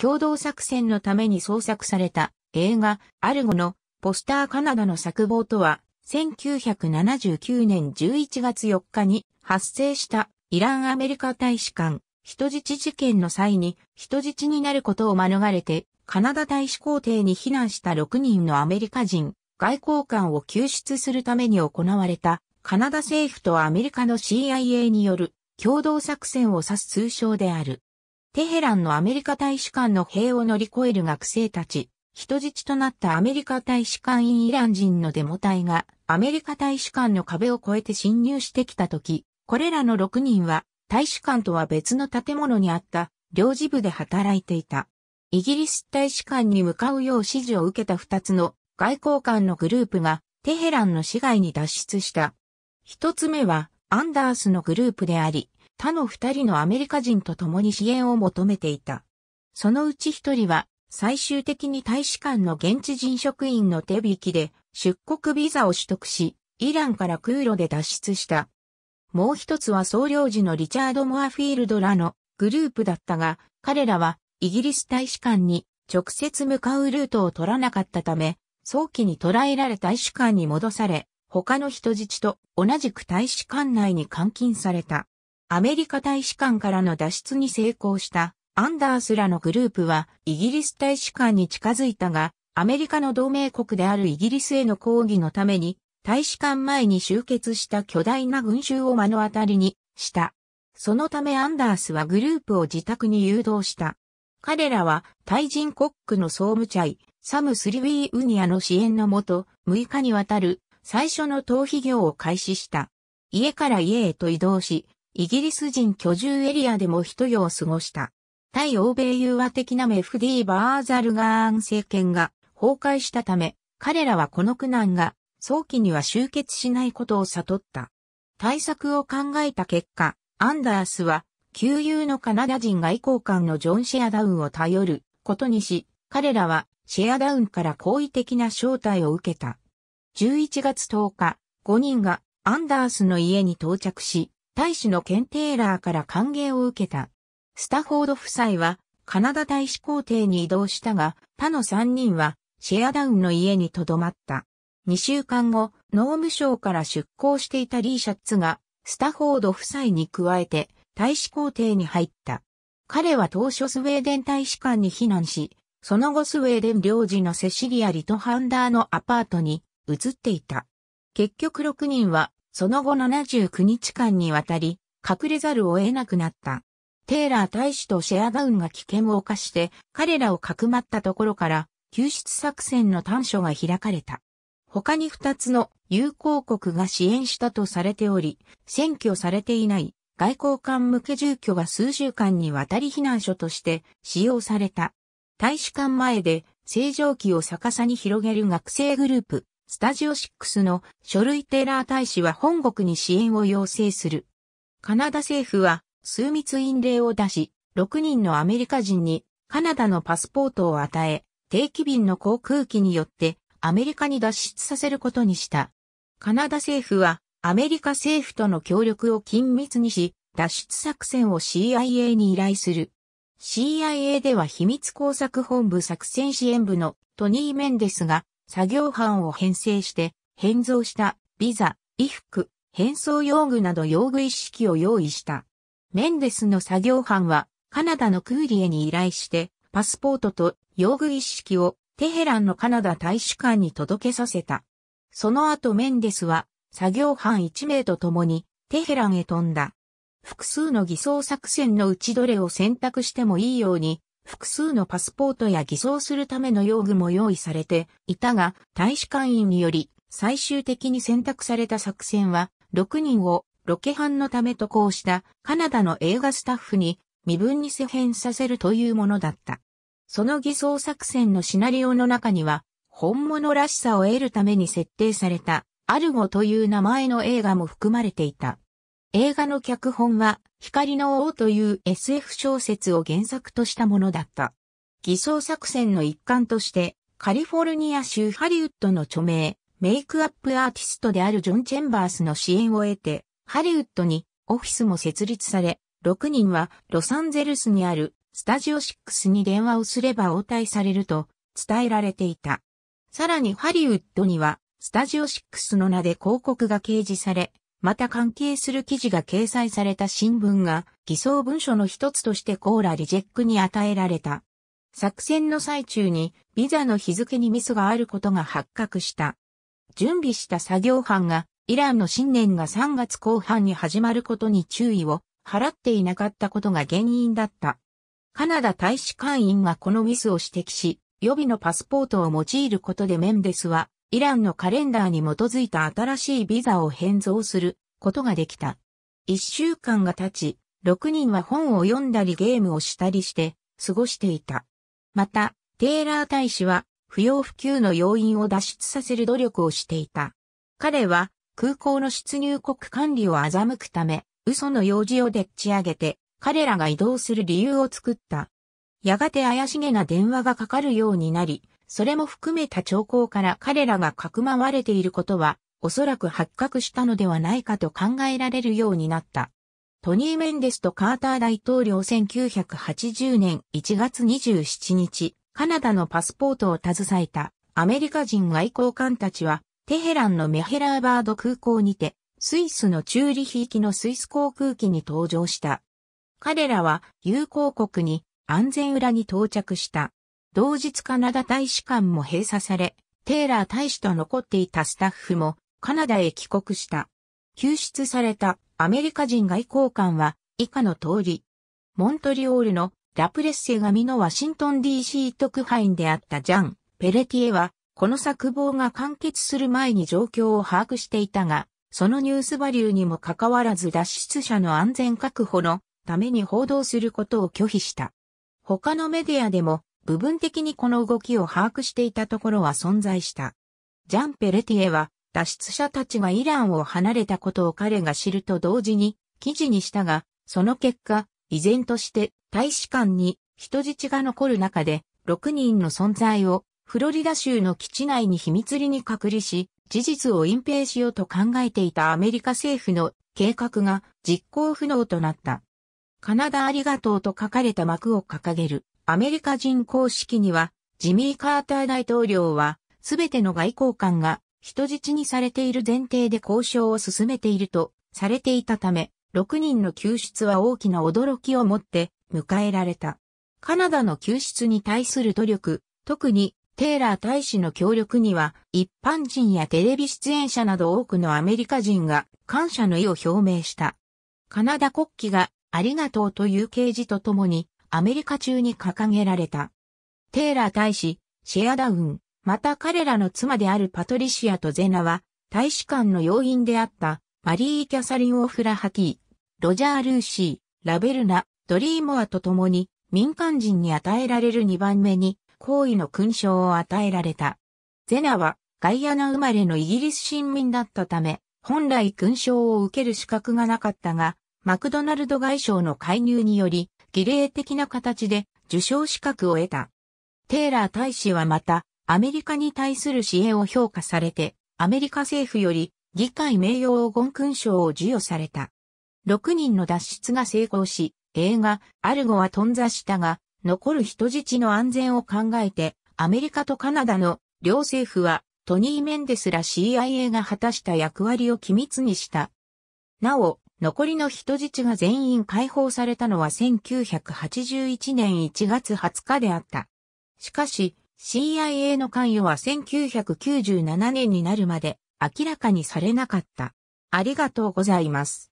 共同作戦のために創作された映画アルゴのポスターカナダの作望とは1979年11月4日に発生したイランアメリカ大使館人質事件の際に人質になることを免れてカナダ大使公邸に避難した6人のアメリカ人外交官を救出するために行われたカナダ政府とアメリカの CIA による共同作戦を指す通称である。テヘランのアメリカ大使館の塀を乗り越える学生たち、人質となったアメリカ大使館員イラン人のデモ隊がアメリカ大使館の壁を越えて侵入してきた時、これらの6人は大使館とは別の建物にあった領事部で働いていた。イギリス大使館に向かうよう指示を受けた2つの外交官のグループがテヘランの市外に脱出した。1つ目はアンダースのグループであり、他の二人のアメリカ人と共に支援を求めていた。そのうち一人は、最終的に大使館の現地人職員の手引きで出国ビザを取得し、イランから空路で脱出した。もう一つは総領事のリチャード・モアフィールドらのグループだったが、彼らはイギリス大使館に直接向かうルートを取らなかったため、早期に捕らえられ大使館に戻され、他の人質と同じく大使館内に監禁された。アメリカ大使館からの脱出に成功したアンダースらのグループはイギリス大使館に近づいたが、アメリカの同盟国であるイギリスへの抗議のために、大使館前に集結した巨大な群衆を目の当たりにした。そのためアンダースはグループを自宅に誘導した。彼らは、タイ人コックの総務チャイ、サム・スリウィー・ウニアの支援のもと、6日にわたる最初の逃避業を開始した。家から家へと移動し、イギリス人居住エリアでも一夜を過ごした。対欧米融和的なメフディー・バーザルガーン政権が崩壊したため、彼らはこの苦難が早期には終結しないことを悟った。対策を考えた結果、アンダースは、旧友のカナダ人外交官のジョン・シェアダウンを頼ることにし、彼らはシェアダウンから好意的な招待を受けた。11月10日、5人がアンダースの家に到着し、大使のケン・テーラーから歓迎を受けた。スタフォード夫妻はカナダ大使公邸に移動したが、他の3人はシェアダウンの家に留まった。2週間後、農務省から出向していたリーシャッツが、スタフォード夫妻に加えて、大使公邸に入った。彼は当初スウェーデン大使館に避難し、その後スウェーデン領事のセシリア・リトハンダーのアパートに移っていた。結局6人はその後79日間にわたり、隠れざるを得なくなった。テイラー大使とシェアダウンが危険を犯して、彼らをかくまったところから、救出作戦の短所が開かれた。他に2つの友好国が支援したとされており、占拠されていない外交官向け住居は数週間にわたり避難所として使用された。大使館前で正常期を逆さに広げる学生グループ、スタジオ6の書類テーラー大使は本国に支援を要請する。カナダ政府は数密院令を出し、6人のアメリカ人にカナダのパスポートを与え、定期便の航空機によってアメリカに脱出させることにした。カナダ政府はアメリカ政府との協力を緊密にし、脱出作戦を CIA に依頼する。CIA では秘密工作本部作戦支援部のトニー・メンデスが作業班を編成して変造したビザ、衣服、変装用具など用具一式を用意した。メンデスの作業班はカナダのクーリエに依頼してパスポートと用具一式をテヘランのカナダ大使館に届けさせた。その後メンデスは作業班1名と共にテヘランへ飛んだ。複数の偽装作戦のうちどれを選択してもいいように複数のパスポートや偽装するための用具も用意されていたが、大使館員により最終的に選択された作戦は、6人をロケ班のため渡航したカナダの映画スタッフに身分に世変させるというものだった。その偽装作戦のシナリオの中には、本物らしさを得るために設定された、アルゴという名前の映画も含まれていた。映画の脚本は、光の王という SF 小説を原作としたものだった。偽装作戦の一環として、カリフォルニア州ハリウッドの著名、メイクアップアーティストであるジョン・チェンバースの支援を得て、ハリウッドにオフィスも設立され、6人はロサンゼルスにあるスタジオ6に電話をすれば応対されると伝えられていた。さらにハリウッドにはスタジオ6の名で広告が掲示され、また関係する記事が掲載された新聞が偽装文書の一つとしてコーラリジェックに与えられた。作戦の最中にビザの日付にミスがあることが発覚した。準備した作業班がイランの新年が3月後半に始まることに注意を払っていなかったことが原因だった。カナダ大使館員がこのミスを指摘し、予備のパスポートを用いることでメンデスはイランのカレンダーに基づいた新しいビザを変造することができた。一週間が経ち、6人は本を読んだりゲームをしたりして過ごしていた。また、テイラー大使は不要不急の要因を脱出させる努力をしていた。彼は空港の出入国管理を欺くため、嘘の用事をでっち上げて、彼らが移動する理由を作った。やがて怪しげな電話がかかるようになり、それも含めた兆候から彼らがかくまわれていることは、おそらく発覚したのではないかと考えられるようになった。トニー・メンデスとカーター大統領1980年1月27日、カナダのパスポートを携えたアメリカ人外交官たちは、テヘランのメヘラーバード空港にて、スイスのチューリヒ行きのスイス航空機に搭乗した。彼らは友好国に安全裏に到着した。同日カナダ大使館も閉鎖され、テイラー大使と残っていたスタッフもカナダへ帰国した。救出されたアメリカ人外交官は以下の通り、モントリオールのラプレッセ紙のワシントン DC 特派員であったジャン・ペレティエは、この作望が完結する前に状況を把握していたが、そのニュースバリューにもかかわらず脱出者の安全確保のために報道することを拒否した。他のメディアでも部分的にこの動きを把握していたところは存在した。ジャン・ペレティエは脱出者たちがイランを離れたことを彼が知ると同時に記事にしたが、その結果、依然として大使館に人質が残る中で6人の存在をフロリダ州の基地内に秘密裏に隔離し、事実を隠蔽しようと考えていたアメリカ政府の計画が実行不能となった。カナダありがとうと書かれた幕を掲げるアメリカ人公式には、ジミー・カーター大統領は、すべての外交官が人質にされている前提で交渉を進めているとされていたため、6人の救出は大きな驚きをもって迎えられた。カナダの救出に対する努力、特にテイラー大使の協力には一般人やテレビ出演者など多くのアメリカ人が感謝の意を表明した。カナダ国旗がありがとうという掲示とともにアメリカ中に掲げられた。テーラー大使、シェアダウン、また彼らの妻であるパトリシアとゼナは、大使館の要員であったマリー・キャサリン・オフラハキー、ロジャー・ルーシー、ラベルナ、ドリーモアと共に民間人に与えられる2番目に好意の勲章を与えられた。ゼナはガイアナ生まれのイギリス新民だったため、本来勲章を受ける資格がなかったが、マクドナルド外相の介入により、儀礼的な形で受賞資格を得た。テイラー大使はまた、アメリカに対する支援を評価されて、アメリカ政府より議会名誉黄金勲章を授与された。6人の脱出が成功し、映画、アルゴは頓挫したが、残る人質の安全を考えて、アメリカとカナダの両政府は、トニー・メンデスら CIA が果たした役割を機密にした。なお、残りの人質が全員解放されたのは1981年1月20日であった。しかし、CIA の関与は1997年になるまで明らかにされなかった。ありがとうございます。